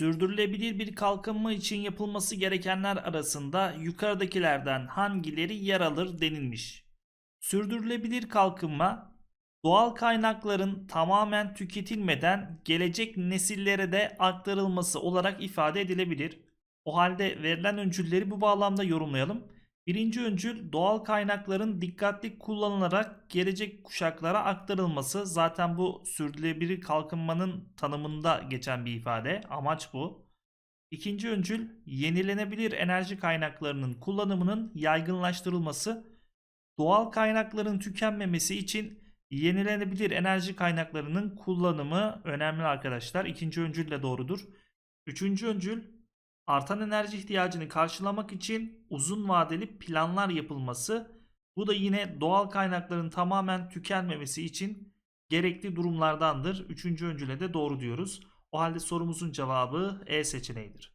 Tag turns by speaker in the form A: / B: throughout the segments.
A: Sürdürülebilir bir kalkınma için yapılması gerekenler arasında yukarıdakilerden hangileri yer alır denilmiş. Sürdürülebilir kalkınma, doğal kaynakların tamamen tüketilmeden gelecek nesillere de aktarılması olarak ifade edilebilir. O halde verilen öncülleri bu bağlamda yorumlayalım. Birinci öncül doğal kaynakların dikkatli kullanılarak gelecek kuşaklara aktarılması zaten bu sürdürülebilir kalkınmanın tanımında geçen bir ifade. Amaç bu. İkinci öncül yenilenebilir enerji kaynaklarının kullanımının yaygınlaştırılması, doğal kaynakların tükenmemesi için yenilenebilir enerji kaynaklarının kullanımı önemli arkadaşlar. İkinci öncül de doğrudur. Üçüncü öncül artan enerji ihtiyacını karşılamak için uzun vadeli planlar yapılması bu da yine doğal kaynakların tamamen tükenmemesi için gerekli durumlardandır. Üçüncü öncüle de doğru diyoruz. O halde sorumuzun cevabı E seçeneğidir.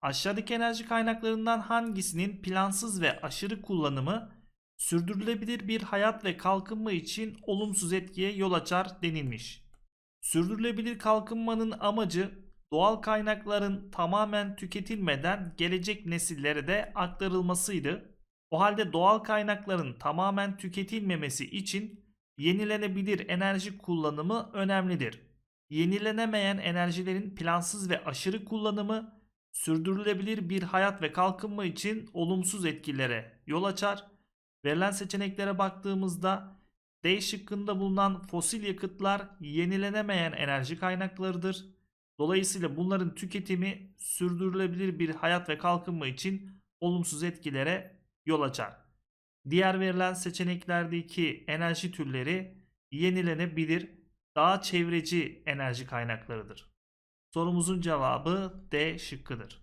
A: Aşağıdaki enerji kaynaklarından hangisinin plansız ve aşırı kullanımı sürdürülebilir bir hayat ve kalkınma için olumsuz etkiye yol açar denilmiş. Sürdürülebilir kalkınmanın amacı doğal kaynakların tamamen tüketilmeden gelecek nesillere de aktarılmasıydı. O halde doğal kaynakların tamamen tüketilmemesi için yenilenebilir enerji kullanımı önemlidir. Yenilenemeyen enerjilerin plansız ve aşırı kullanımı sürdürülebilir bir hayat ve kalkınma için olumsuz etkilere yol açar. Verilen seçeneklere baktığımızda D şıkkında bulunan fosil yakıtlar yenilenemeyen enerji kaynaklarıdır. Dolayısıyla bunların tüketimi sürdürülebilir bir hayat ve kalkınma için olumsuz etkilere yol açar. Diğer verilen seçeneklerdeki enerji türleri yenilenebilir, daha çevreci enerji kaynaklarıdır. Sorumuzun cevabı D şıkkıdır.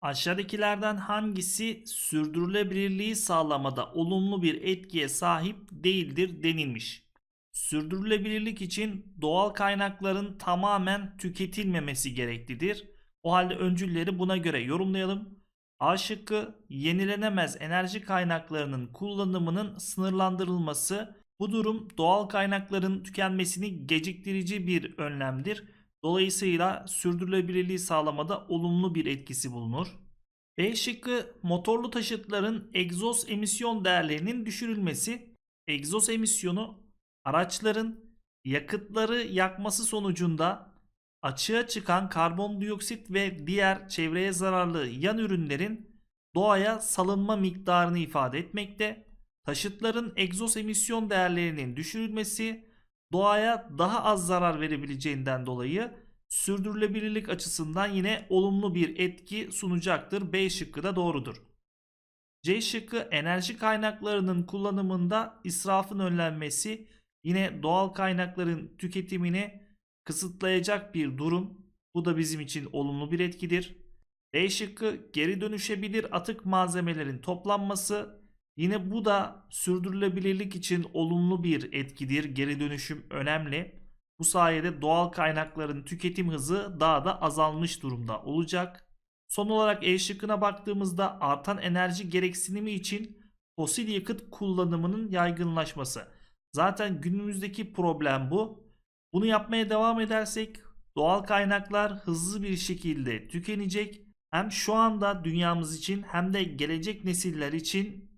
A: Aşağıdakilerden hangisi sürdürülebilirliği sağlamada olumlu bir etkiye sahip değildir denilmiş. Sürdürülebilirlik için doğal kaynakların tamamen tüketilmemesi gereklidir. O halde öncülleri buna göre yorumlayalım. A şıkkı yenilenemez enerji kaynaklarının kullanımının sınırlandırılması. Bu durum doğal kaynakların tükenmesini geciktirici bir önlemdir. Dolayısıyla sürdürülebilirliği sağlamada olumlu bir etkisi bulunur. B şıkkı motorlu taşıtların egzoz emisyon değerlerinin düşürülmesi. Egzoz emisyonu araçların yakıtları yakması sonucunda açığa çıkan karbondioksit ve diğer çevreye zararlı yan ürünlerin doğaya salınma miktarını ifade etmekte. Taşıtların egzoz emisyon değerlerinin düşürülmesi doğaya daha az zarar verebileceğinden dolayı sürdürülebilirlik açısından yine olumlu bir etki sunacaktır. B şıkkı da doğrudur. C şıkkı enerji kaynaklarının kullanımında israfın önlenmesi Yine doğal kaynakların tüketimini kısıtlayacak bir durum. Bu da bizim için olumlu bir etkidir. D şıkkı geri dönüşebilir atık malzemelerin toplanması. Yine bu da sürdürülebilirlik için olumlu bir etkidir. Geri dönüşüm önemli. Bu sayede doğal kaynakların tüketim hızı daha da azalmış durumda olacak. Son olarak E şıkkına baktığımızda artan enerji gereksinimi için fosil yakıt kullanımının yaygınlaşması. Zaten günümüzdeki problem bu. Bunu yapmaya devam edersek doğal kaynaklar hızlı bir şekilde tükenecek. Hem şu anda dünyamız için hem de gelecek nesiller için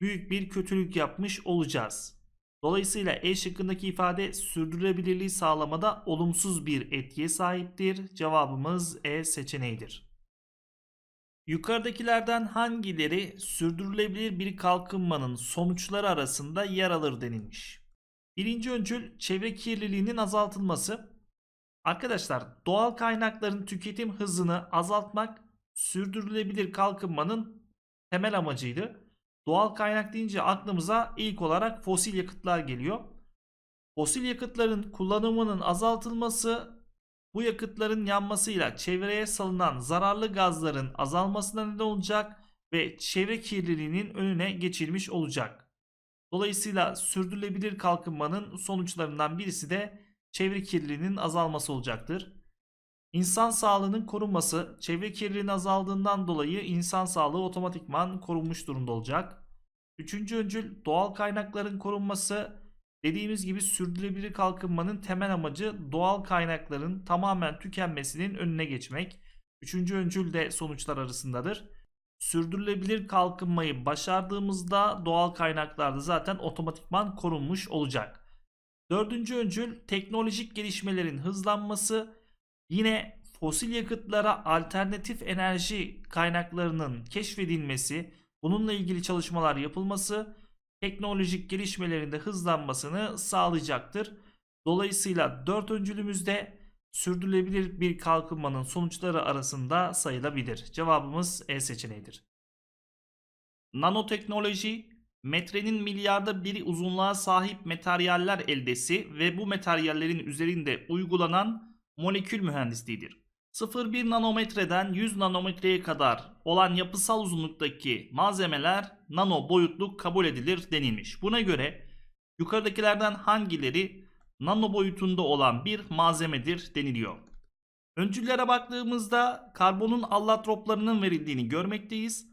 A: büyük bir kötülük yapmış olacağız. Dolayısıyla E şıkkındaki ifade sürdürülebilirliği sağlamada olumsuz bir etkiye sahiptir. Cevabımız E seçeneğidir. Yukarıdakilerden hangileri sürdürülebilir bir kalkınmanın sonuçları arasında yer alır denilmiş. Birinci öncül çevre kirliliğinin azaltılması. Arkadaşlar doğal kaynakların tüketim hızını azaltmak sürdürülebilir kalkınmanın temel amacıydı. Doğal kaynak deyince aklımıza ilk olarak fosil yakıtlar geliyor. Fosil yakıtların kullanımının azaltılması bu yakıtların yanmasıyla çevreye salınan zararlı gazların azalmasına neden olacak ve çevre kirliliğinin önüne geçilmiş olacak. Dolayısıyla sürdürülebilir kalkınmanın sonuçlarından birisi de çevre kirliliğinin azalması olacaktır. İnsan sağlığının korunması, çevre kirliliğinin azaldığından dolayı insan sağlığı otomatikman korunmuş durumda olacak. Üçüncü öncül doğal kaynakların korunması, Dediğimiz gibi sürdürülebilir kalkınmanın temel amacı doğal kaynakların tamamen tükenmesinin önüne geçmek. Üçüncü öncül de sonuçlar arasındadır. Sürdürülebilir kalkınmayı başardığımızda doğal kaynaklar da zaten otomatikman korunmuş olacak. Dördüncü öncül teknolojik gelişmelerin hızlanması. Yine fosil yakıtlara alternatif enerji kaynaklarının keşfedilmesi, bununla ilgili çalışmalar yapılması teknolojik gelişmelerinde hızlanmasını sağlayacaktır. Dolayısıyla dört öncülümüzde sürdürülebilir bir kalkınmanın sonuçları arasında sayılabilir. Cevabımız E seçeneğidir. Nanoteknoloji, metrenin milyarda biri uzunluğa sahip materyaller eldesi ve bu materyallerin üzerinde uygulanan molekül mühendisliğidir. 0,1 nanometreden 100 nanometreye kadar olan yapısal uzunluktaki malzemeler nano boyutluk kabul edilir denilmiş. Buna göre yukarıdakilerden hangileri nano boyutunda olan bir malzemedir deniliyor. Öncüllere baktığımızda karbonun allatroplarının verildiğini görmekteyiz.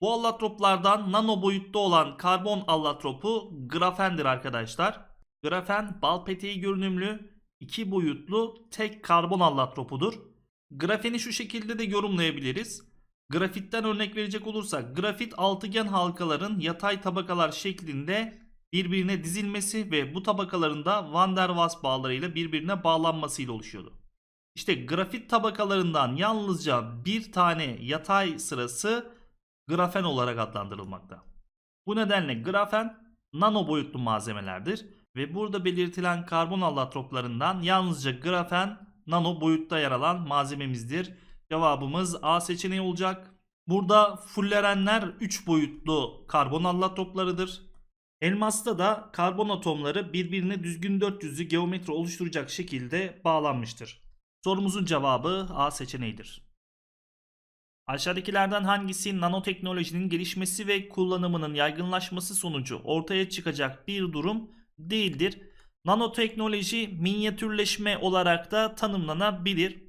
A: Bu allatroplardan nano boyutta olan karbon allatropu grafendir arkadaşlar. Grafen bal peteği görünümlü, iki boyutlu tek karbon allatropudur. Grafeni şu şekilde de yorumlayabiliriz. Grafitten örnek verecek olursak grafit altıgen halkaların yatay tabakalar şeklinde birbirine dizilmesi ve bu tabakaların da Van der Waals bağlarıyla birbirine bağlanmasıyla oluşuyordu. İşte grafit tabakalarından yalnızca bir tane yatay sırası grafen olarak adlandırılmakta. Bu nedenle grafen nano boyutlu malzemelerdir ve burada belirtilen karbon allotroplarından yalnızca grafen nano boyutta yer alan malzememizdir. Cevabımız A seçeneği olacak. Burada fullerenler 3 boyutlu karbon allotoplarıdır. Elmasta da karbon atomları birbirine düzgün 400'lü geometri oluşturacak şekilde bağlanmıştır. Sorumuzun cevabı A seçeneğidir. Aşağıdakilerden hangisi nanoteknolojinin gelişmesi ve kullanımının yaygınlaşması sonucu ortaya çıkacak bir durum değildir? Nanoteknoloji minyatürleşme olarak da tanımlanabilir.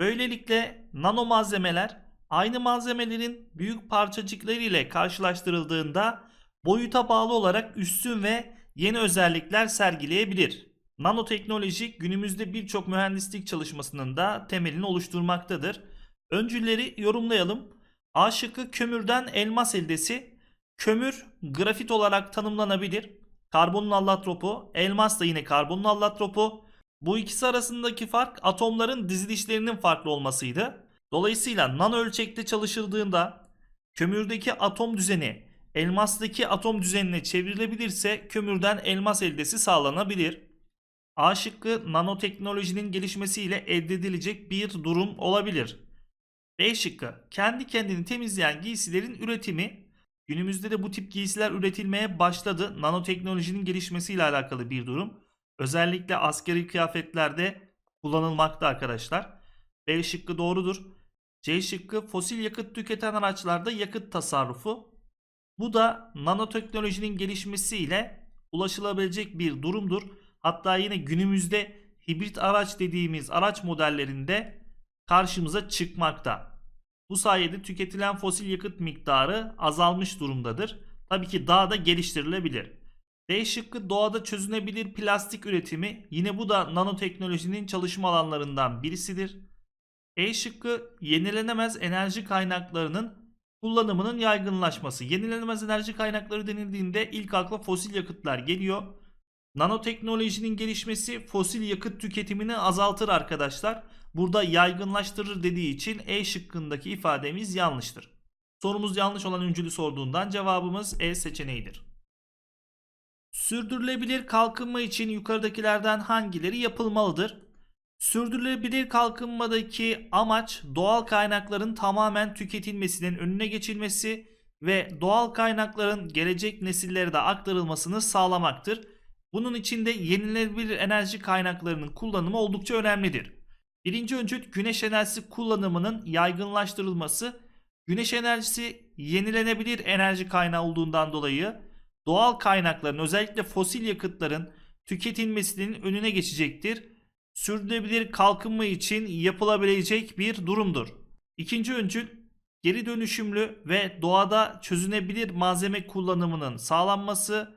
A: Böylelikle nano malzemeler aynı malzemelerin büyük parçacıkları ile karşılaştırıldığında boyuta bağlı olarak üstün ve yeni özellikler sergileyebilir. Nanoteknoloji günümüzde birçok mühendislik çalışmasının da temelini oluşturmaktadır. Öncülleri yorumlayalım. A şıkkı kömürden elmas eldesi. Kömür grafit olarak tanımlanabilir karbonun allotropu, elmas da yine karbonun allotropu. Bu ikisi arasındaki fark atomların dizilişlerinin farklı olmasıydı. Dolayısıyla nano ölçekte çalışıldığında kömürdeki atom düzeni elmastaki atom düzenine çevrilebilirse kömürden elmas eldesi sağlanabilir. A şıkkı nanoteknolojinin gelişmesiyle elde edilecek bir durum olabilir. B şıkkı kendi kendini temizleyen giysilerin üretimi Günümüzde de bu tip giysiler üretilmeye başladı. Nanoteknolojinin gelişmesiyle alakalı bir durum. Özellikle askeri kıyafetlerde kullanılmakta arkadaşlar. B şıkkı doğrudur. C şıkkı fosil yakıt tüketen araçlarda yakıt tasarrufu. Bu da nanoteknolojinin gelişmesiyle ulaşılabilecek bir durumdur. Hatta yine günümüzde hibrit araç dediğimiz araç modellerinde karşımıza çıkmakta. Bu sayede tüketilen fosil yakıt miktarı azalmış durumdadır. Tabii ki daha da geliştirilebilir. D şıkkı doğada çözünebilir plastik üretimi yine bu da nanoteknolojinin çalışma alanlarından birisidir. E şıkkı yenilenemez enerji kaynaklarının kullanımının yaygınlaşması. Yenilenemez enerji kaynakları denildiğinde ilk akla fosil yakıtlar geliyor. Nanoteknolojinin gelişmesi fosil yakıt tüketimini azaltır arkadaşlar. Burada yaygınlaştırır dediği için E şıkkındaki ifademiz yanlıştır. Sorumuz yanlış olan öncülü sorduğundan cevabımız E seçeneğidir. Sürdürülebilir kalkınma için yukarıdakilerden hangileri yapılmalıdır? Sürdürülebilir kalkınmadaki amaç doğal kaynakların tamamen tüketilmesinin önüne geçilmesi ve doğal kaynakların gelecek nesillere de aktarılmasını sağlamaktır. Bunun içinde yenilenebilir enerji kaynaklarının kullanımı oldukça önemlidir. Birinci öncüt güneş enerjisi kullanımının yaygınlaştırılması. Güneş enerjisi yenilenebilir enerji kaynağı olduğundan dolayı doğal kaynakların özellikle fosil yakıtların tüketilmesinin önüne geçecektir. Sürdürülebilir kalkınma için yapılabilecek bir durumdur. İkinci öncül geri dönüşümlü ve doğada çözünebilir malzeme kullanımının sağlanması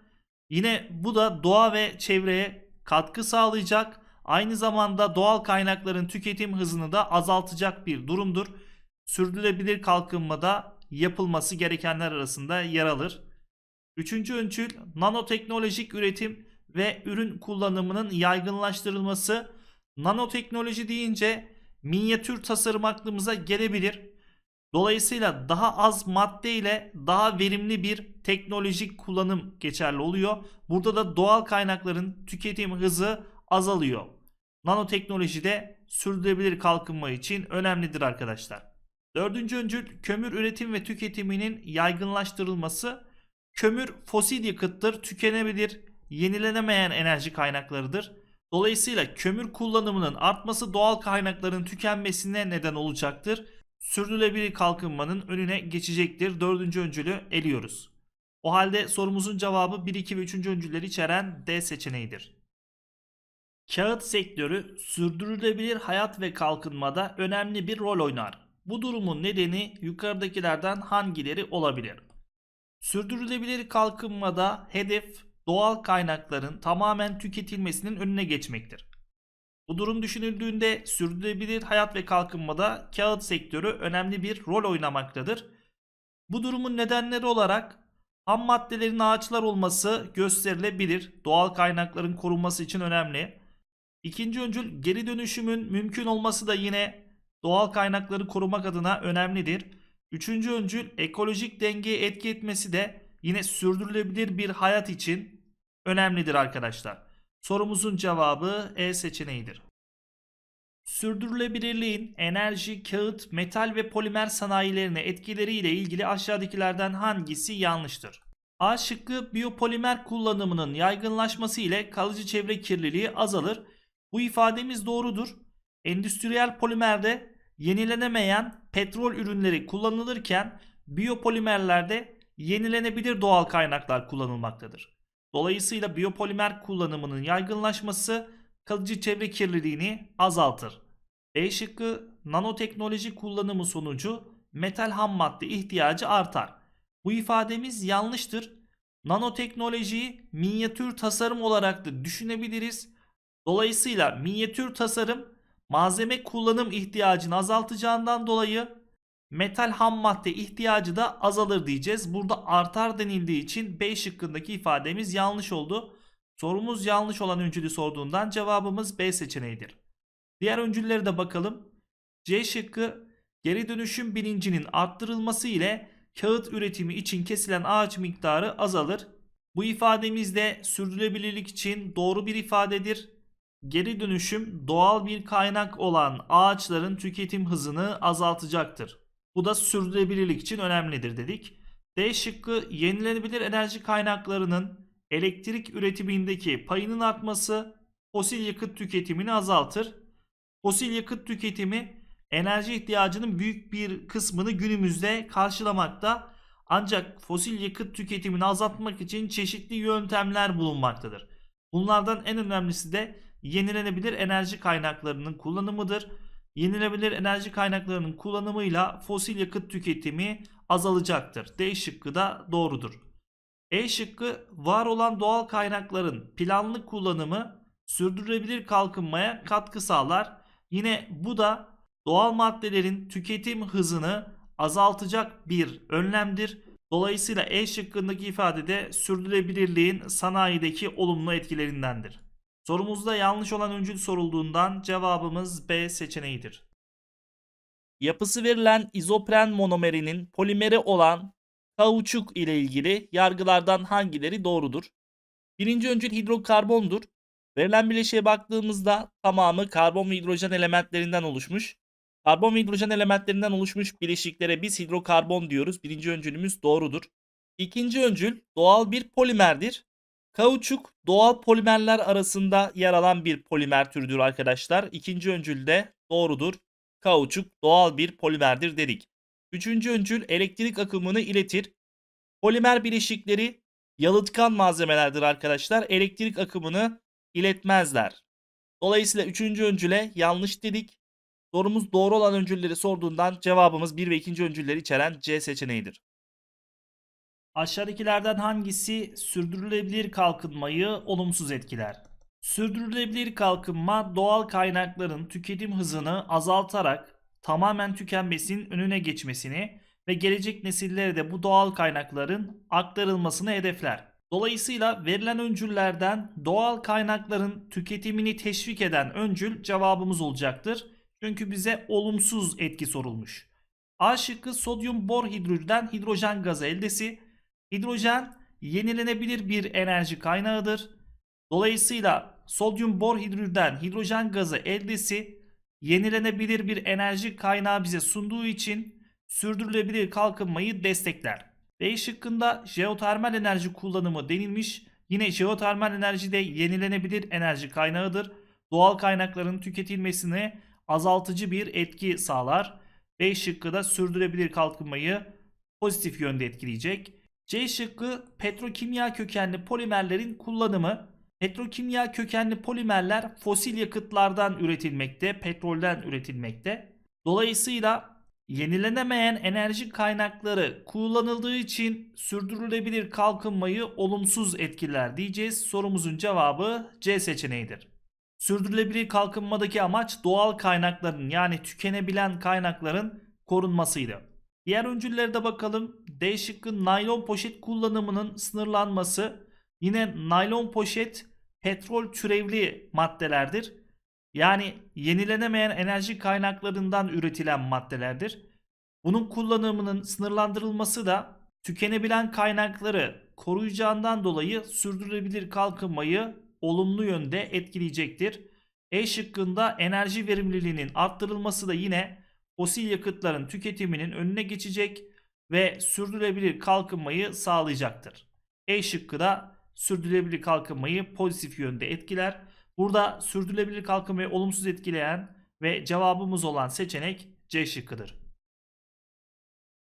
A: Yine bu da doğa ve çevreye katkı sağlayacak. Aynı zamanda doğal kaynakların tüketim hızını da azaltacak bir durumdur. Sürdürülebilir kalkınmada yapılması gerekenler arasında yer alır. Üçüncü öncül nanoteknolojik üretim ve ürün kullanımının yaygınlaştırılması. Nanoteknoloji deyince minyatür tasarım aklımıza gelebilir. Dolayısıyla daha az madde ile daha verimli bir teknolojik kullanım geçerli oluyor. Burada da doğal kaynakların tüketim hızı azalıyor. Nanoteknoloji de sürdürülebilir kalkınma için önemlidir arkadaşlar. Dördüncü öncül kömür üretim ve tüketiminin yaygınlaştırılması. Kömür fosil yakıttır, tükenebilir, yenilenemeyen enerji kaynaklarıdır. Dolayısıyla kömür kullanımının artması doğal kaynakların tükenmesine neden olacaktır sürdürülebilir kalkınmanın önüne geçecektir. Dördüncü öncülü eliyoruz. O halde sorumuzun cevabı 1, 2 ve 3. öncülleri içeren D seçeneğidir. Kağıt sektörü sürdürülebilir hayat ve kalkınmada önemli bir rol oynar. Bu durumun nedeni yukarıdakilerden hangileri olabilir? Sürdürülebilir kalkınmada hedef doğal kaynakların tamamen tüketilmesinin önüne geçmektir. Bu durum düşünüldüğünde sürdürülebilir hayat ve kalkınmada kağıt sektörü önemli bir rol oynamaktadır. Bu durumun nedenleri olarak ham maddelerin ağaçlar olması gösterilebilir. Doğal kaynakların korunması için önemli. İkinci öncül geri dönüşümün mümkün olması da yine doğal kaynakları korumak adına önemlidir. Üçüncü öncül ekolojik dengeye etki etmesi de yine sürdürülebilir bir hayat için önemlidir arkadaşlar. Sorumuzun cevabı E seçeneğidir. Sürdürülebilirliğin enerji, kağıt, metal ve polimer sanayilerine etkileriyle ilgili aşağıdakilerden hangisi yanlıştır? A şıkkı biyopolimer kullanımının yaygınlaşması ile kalıcı çevre kirliliği azalır. Bu ifademiz doğrudur. Endüstriyel polimerde yenilenemeyen petrol ürünleri kullanılırken biyopolimerlerde yenilenebilir doğal kaynaklar kullanılmaktadır. Dolayısıyla biyopolimer kullanımının yaygınlaşması kalıcı çevre kirliliğini azaltır. B e şıkkı nanoteknoloji kullanımı sonucu metal ham madde ihtiyacı artar. Bu ifademiz yanlıştır. Nanoteknolojiyi minyatür tasarım olarak da düşünebiliriz. Dolayısıyla minyatür tasarım malzeme kullanım ihtiyacını azaltacağından dolayı Metal ham madde ihtiyacı da azalır diyeceğiz. Burada artar denildiği için B şıkkındaki ifademiz yanlış oldu. Sorumuz yanlış olan öncülü sorduğundan cevabımız B seçeneğidir. Diğer öncülleri de bakalım. C şıkkı geri dönüşüm bilincinin arttırılması ile kağıt üretimi için kesilen ağaç miktarı azalır. Bu ifademiz de sürdürülebilirlik için doğru bir ifadedir. Geri dönüşüm doğal bir kaynak olan ağaçların tüketim hızını azaltacaktır. Bu da sürdürülebilirlik için önemlidir dedik. D şıkkı yenilenebilir enerji kaynaklarının elektrik üretimindeki payının artması fosil yakıt tüketimini azaltır. Fosil yakıt tüketimi enerji ihtiyacının büyük bir kısmını günümüzde karşılamakta. Ancak fosil yakıt tüketimini azaltmak için çeşitli yöntemler bulunmaktadır. Bunlardan en önemlisi de yenilenebilir enerji kaynaklarının kullanımıdır. Yenilebilir enerji kaynaklarının kullanımıyla fosil yakıt tüketimi azalacaktır. D şıkkı da doğrudur. E şıkkı var olan doğal kaynakların planlı kullanımı sürdürülebilir kalkınmaya katkı sağlar. Yine bu da doğal maddelerin tüketim hızını azaltacak bir önlemdir. Dolayısıyla E şıkkındaki ifade de sürdürülebilirliğin sanayideki olumlu etkilerindendir. Sorumuzda yanlış olan öncül sorulduğundan cevabımız B seçeneğidir. Yapısı verilen izopren monomerinin polimeri olan kauçuk ile ilgili yargılardan hangileri doğrudur? Birinci öncül hidrokarbondur. Verilen bileşiğe baktığımızda tamamı karbon ve hidrojen elementlerinden oluşmuş. Karbon ve hidrojen elementlerinden oluşmuş bileşiklere biz hidrokarbon diyoruz. Birinci öncülümüz doğrudur. İkinci öncül doğal bir polimerdir. Kauçuk doğal polimerler arasında yer alan bir polimer türüdür arkadaşlar. İkinci öncül de doğrudur. Kauçuk doğal bir polimerdir dedik. Üçüncü öncül elektrik akımını iletir. Polimer bileşikleri yalıtkan malzemelerdir arkadaşlar. Elektrik akımını iletmezler. Dolayısıyla üçüncü öncüle yanlış dedik. Sorumuz doğru olan öncülleri sorduğundan cevabımız bir ve ikinci öncülleri içeren C seçeneğidir. Aşağıdakilerden hangisi sürdürülebilir kalkınmayı olumsuz etkiler? Sürdürülebilir kalkınma doğal kaynakların tüketim hızını azaltarak tamamen tükenmesinin önüne geçmesini ve gelecek nesillere de bu doğal kaynakların aktarılmasını hedefler. Dolayısıyla verilen öncüllerden doğal kaynakların tüketimini teşvik eden öncül cevabımız olacaktır. Çünkü bize olumsuz etki sorulmuş. A şıkkı sodyum bor hidrürden hidrojen gazı eldesi, Hidrojen yenilenebilir bir enerji kaynağıdır. Dolayısıyla sodyum bor hidrürden hidrojen gazı eldesi yenilenebilir bir enerji kaynağı bize sunduğu için sürdürülebilir kalkınmayı destekler. B şıkkında jeotermal enerji kullanımı denilmiş. Yine jeotermal enerji de yenilenebilir enerji kaynağıdır. Doğal kaynakların tüketilmesini azaltıcı bir etki sağlar. B şıkkı da sürdürülebilir kalkınmayı pozitif yönde etkileyecek. C şıkkı petrokimya kökenli polimerlerin kullanımı. Petrokimya kökenli polimerler fosil yakıtlardan üretilmekte, petrolden üretilmekte. Dolayısıyla yenilenemeyen enerji kaynakları kullanıldığı için sürdürülebilir kalkınmayı olumsuz etkiler diyeceğiz. Sorumuzun cevabı C seçeneğidir. Sürdürülebilir kalkınmadaki amaç doğal kaynakların yani tükenebilen kaynakların korunmasıydı. Diğer öncüllerde bakalım. D şıkkı naylon poşet kullanımının sınırlanması. Yine naylon poşet petrol türevli maddelerdir. Yani yenilenemeyen enerji kaynaklarından üretilen maddelerdir. Bunun kullanımının sınırlandırılması da tükenebilen kaynakları koruyacağından dolayı sürdürülebilir kalkınmayı olumlu yönde etkileyecektir. E şıkkında enerji verimliliğinin arttırılması da yine fosil yakıtların tüketiminin önüne geçecek ve sürdürülebilir kalkınmayı sağlayacaktır. E şıkkı da sürdürülebilir kalkınmayı pozitif yönde etkiler. Burada sürdürülebilir kalkınmayı olumsuz etkileyen ve cevabımız olan seçenek C şıkkıdır.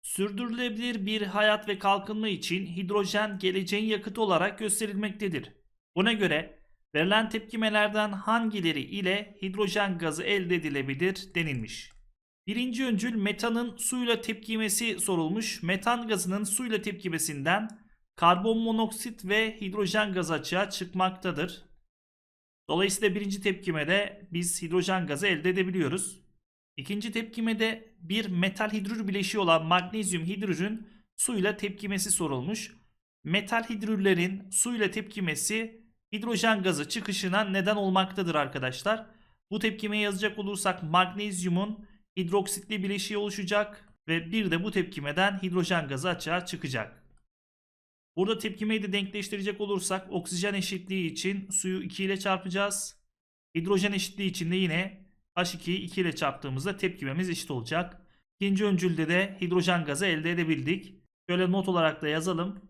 A: Sürdürülebilir bir hayat ve kalkınma için hidrojen geleceğin yakıtı olarak gösterilmektedir. Buna göre verilen tepkimelerden hangileri ile hidrojen gazı elde edilebilir denilmiş. Birinci öncül metanın suyla tepkimesi sorulmuş. Metan gazının suyla tepkimesinden karbon monoksit ve hidrojen gazı açığa çıkmaktadır. Dolayısıyla birinci tepkimede biz hidrojen gazı elde edebiliyoruz. İkinci tepkimede bir metal hidrür bileşiği olan magnezyum hidrürün suyla tepkimesi sorulmuş. Metal hidrürlerin suyla tepkimesi hidrojen gazı çıkışına neden olmaktadır arkadaşlar. Bu tepkimeyi yazacak olursak magnezyumun hidroksitli bileşiği oluşacak ve bir de bu tepkimeden hidrojen gazı açığa çıkacak. Burada tepkimeyi de denkleştirecek olursak oksijen eşitliği için suyu 2 ile çarpacağız. Hidrojen eşitliği için de yine H2'yi 2 ile çarptığımızda tepkimemiz eşit olacak. İkinci öncülde de hidrojen gazı elde edebildik. Şöyle not olarak da yazalım.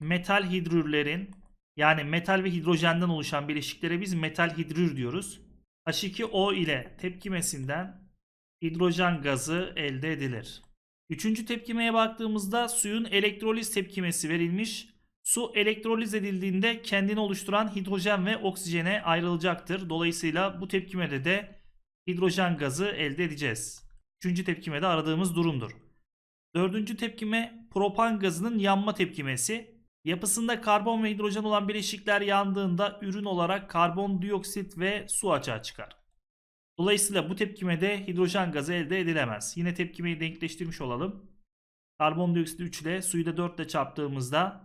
A: Metal hidrürlerin yani metal ve hidrojenden oluşan bileşiklere biz metal hidrür diyoruz. H2O ile tepkimesinden hidrojen gazı elde edilir. Üçüncü tepkimeye baktığımızda suyun elektroliz tepkimesi verilmiş. Su elektroliz edildiğinde kendini oluşturan hidrojen ve oksijene ayrılacaktır. Dolayısıyla bu tepkimede de hidrojen gazı elde edeceğiz. Üçüncü tepkimede aradığımız durumdur. Dördüncü tepkime propan gazının yanma tepkimesi. Yapısında karbon ve hidrojen olan bileşikler yandığında ürün olarak karbondioksit ve su açığa çıkar. Dolayısıyla bu tepkimede hidrojen gazı elde edilemez. Yine tepkimeyi denkleştirmiş olalım. Karbondioksit 3 ile suyu da 4 ile çarptığımızda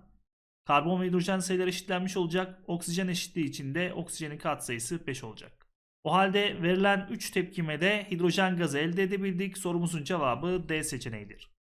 A: karbon ve hidrojen sayıları eşitlenmiş olacak. Oksijen eşitliği içinde oksijenin katsayısı 5 olacak. O halde verilen 3 tepkimede hidrojen gazı elde edebildik. Sorumuzun cevabı D seçeneğidir.